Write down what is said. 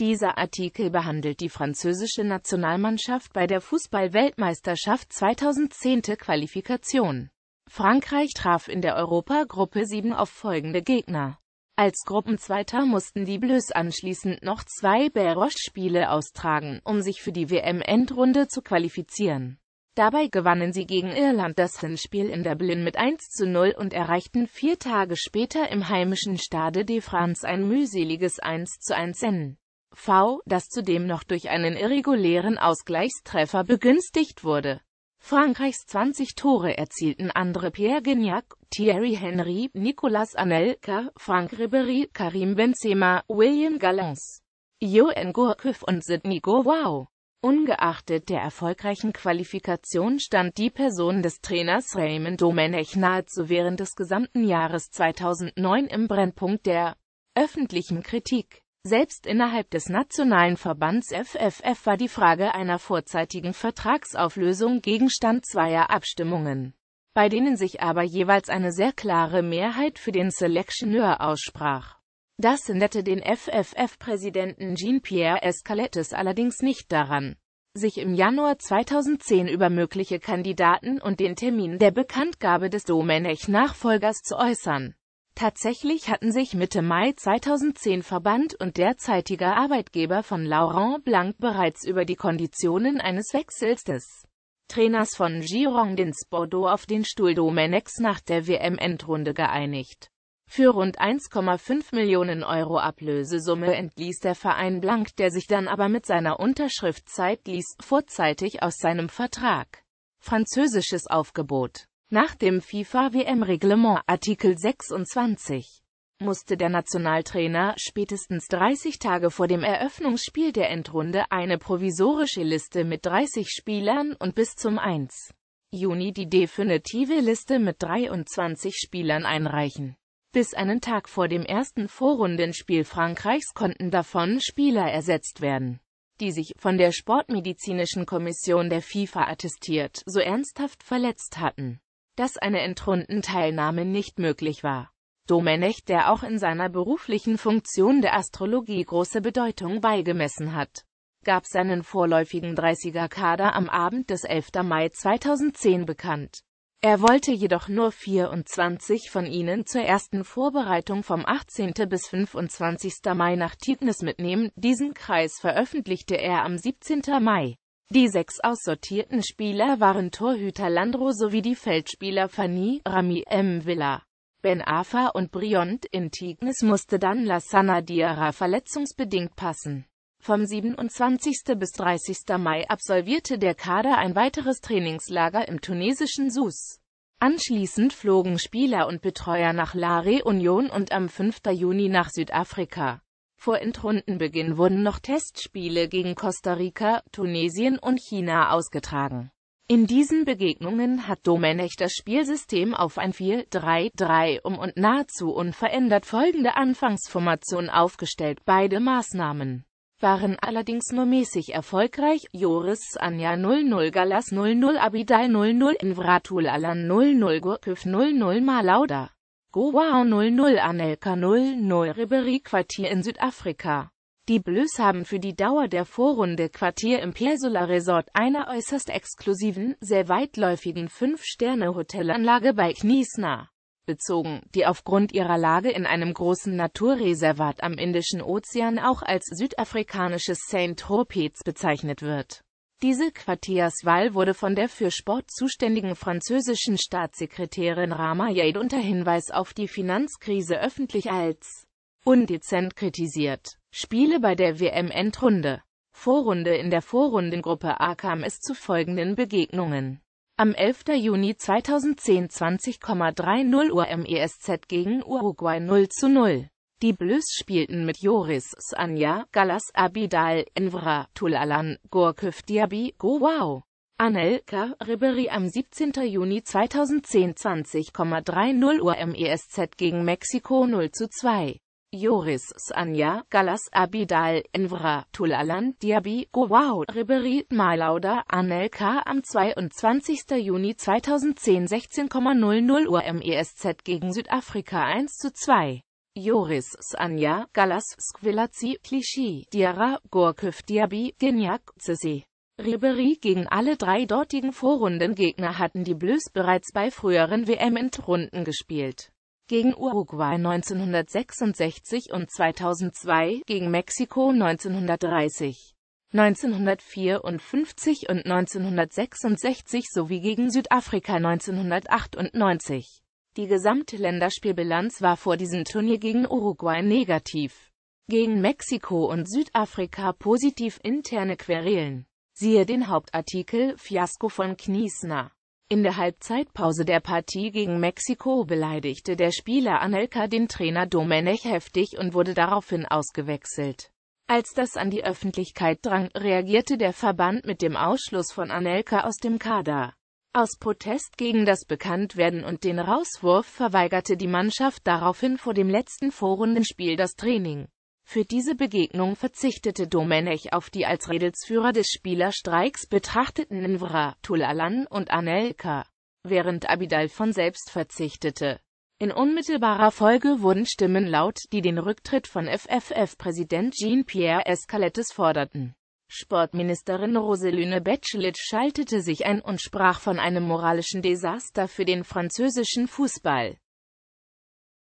Dieser Artikel behandelt die französische Nationalmannschaft bei der Fußball-Weltmeisterschaft 2010. Qualifikation. Frankreich traf in der Europagruppe 7 auf folgende Gegner. Als Gruppenzweiter mussten die Bleus anschließend noch zwei Beroche-Spiele austragen, um sich für die WM-Endrunde zu qualifizieren. Dabei gewannen sie gegen Irland das Hinspiel in Dublin mit 1 zu 0 und erreichten vier Tage später im heimischen Stade de France ein mühseliges 1 zu 1 N. V, das zudem noch durch einen irregulären Ausgleichstreffer begünstigt wurde. Frankreichs 20 Tore erzielten André Pierre Gignac, Thierry Henry, Nicolas Anelka, Frank Ribéry, Karim Benzema, William Gallons, Johan Gourcuff und Sidney Gowau. Ungeachtet der erfolgreichen Qualifikation stand die Person des Trainers Raymond Domenech nahezu während des gesamten Jahres 2009 im Brennpunkt der öffentlichen Kritik. Selbst innerhalb des nationalen Verbands FFF war die Frage einer vorzeitigen Vertragsauflösung Gegenstand zweier Abstimmungen, bei denen sich aber jeweils eine sehr klare Mehrheit für den Selectioneur aussprach. Das hinderte den FFF-Präsidenten Jean-Pierre Escalettes allerdings nicht daran, sich im Januar 2010 über mögliche Kandidaten und den Termin der Bekanntgabe des Domenech-Nachfolgers zu äußern. Tatsächlich hatten sich Mitte Mai 2010 Verband und derzeitiger Arbeitgeber von Laurent Blanc bereits über die Konditionen eines Wechsels des Trainers von Girondins Bordeaux auf den Stuhl Domenex nach der WM-Endrunde geeinigt. Für rund 1,5 Millionen Euro Ablösesumme entließ der Verein Blank, der sich dann aber mit seiner Unterschrift Zeit ließ, vorzeitig aus seinem Vertrag. Französisches Aufgebot nach dem FIFA-WM-Reglement Artikel 26 musste der Nationaltrainer spätestens 30 Tage vor dem Eröffnungsspiel der Endrunde eine provisorische Liste mit 30 Spielern und bis zum 1. Juni die definitive Liste mit 23 Spielern einreichen. Bis einen Tag vor dem ersten Vorrundenspiel Frankreichs konnten davon Spieler ersetzt werden, die sich von der Sportmedizinischen Kommission der FIFA attestiert so ernsthaft verletzt hatten dass eine Entrundenteilnahme nicht möglich war. Domenech, der auch in seiner beruflichen Funktion der Astrologie große Bedeutung beigemessen hat, gab seinen vorläufigen 30er-Kader am Abend des 11. Mai 2010 bekannt. Er wollte jedoch nur 24 von ihnen zur ersten Vorbereitung vom 18. bis 25. Mai nach Tignes mitnehmen. Diesen Kreis veröffentlichte er am 17. Mai. Die sechs aussortierten Spieler waren Torhüter Landro sowie die Feldspieler Fanny, Rami, M. Villa, Ben Afa und Briont. In Tignes musste dann Lassana Diarra verletzungsbedingt passen. Vom 27. bis 30. Mai absolvierte der Kader ein weiteres Trainingslager im tunesischen Sus. Anschließend flogen Spieler und Betreuer nach La Réunion und am 5. Juni nach Südafrika. Vor Endrundenbeginn wurden noch Testspiele gegen Costa Rica, Tunesien und China ausgetragen. In diesen Begegnungen hat Domenech das Spielsystem auf ein 4-3-3 um und nahezu unverändert folgende Anfangsformation aufgestellt. Beide Maßnahmen waren allerdings nur mäßig erfolgreich. Joris Anja 00 Galas 00 Abidal 00 Invratul Alan 00 Gurküf 00 Malauda Goa 00 Anelka 00 Ribery Quartier in Südafrika. Die Blues haben für die Dauer der Vorrunde Quartier im Persula Resort einer äußerst exklusiven, sehr weitläufigen 5-Sterne-Hotelanlage bei Kniesna bezogen, die aufgrund ihrer Lage in einem großen Naturreservat am Indischen Ozean auch als südafrikanisches Saint-Tropez bezeichnet wird diese Quartierswahl wurde von der für Sport zuständigen französischen Staatssekretärin Rama Jade unter Hinweis auf die Finanzkrise öffentlich als undezent kritisiert. Spiele bei der WM-Endrunde Vorrunde In der Vorrundengruppe A kam es zu folgenden Begegnungen. Am 11. Juni 2010 20,30 Uhr MESZ gegen Uruguay 0 zu 0. Die Blues spielten mit Joris Sanja, Galas Abidal, Envra, Tulalan, Gorküf Diaby, Gowau. Anelka Ribery am 17. Juni 2010 20,30 Uhr MESZ gegen Mexiko 0 zu 2. Joris Sanja, Galas Abidal, Envra, Tulalan, Diaby, Gowau, Ribery, Malauda, Anelka am 22. Juni 2010 16,00 Uhr MESZ gegen Südafrika 1 zu 2. Joris, Sanja, Galas, Skvilaci, Clichy, Diarra, Gorkov, Diabi Gignac, Cissé. Ribery gegen alle drei dortigen Vorrundengegner hatten die Blues bereits bei früheren WM-Endrunden gespielt. Gegen Uruguay 1966 und 2002, gegen Mexiko 1930. 1954 und 1966 sowie gegen Südafrika 1998. Die gesamte Länderspielbilanz war vor diesem Turnier gegen Uruguay negativ, gegen Mexiko und Südafrika positiv interne Querelen. Siehe den Hauptartikel Fiasko von Kniesner. In der Halbzeitpause der Partie gegen Mexiko beleidigte der Spieler Anelka den Trainer Domenech heftig und wurde daraufhin ausgewechselt. Als das an die Öffentlichkeit drang, reagierte der Verband mit dem Ausschluss von Anelka aus dem Kader. Aus Protest gegen das Bekanntwerden und den Rauswurf verweigerte die Mannschaft daraufhin vor dem letzten Vorrundenspiel das Training. Für diese Begegnung verzichtete Domenech auf die als Redelsführer des Spielerstreiks betrachteten Envra, Tulalan und Anelka, während Abidal von selbst verzichtete. In unmittelbarer Folge wurden Stimmen laut, die den Rücktritt von FFF-Präsident Jean-Pierre Escalettes forderten. Sportministerin Roselüne Bachelet schaltete sich ein und sprach von einem moralischen Desaster für den französischen Fußball.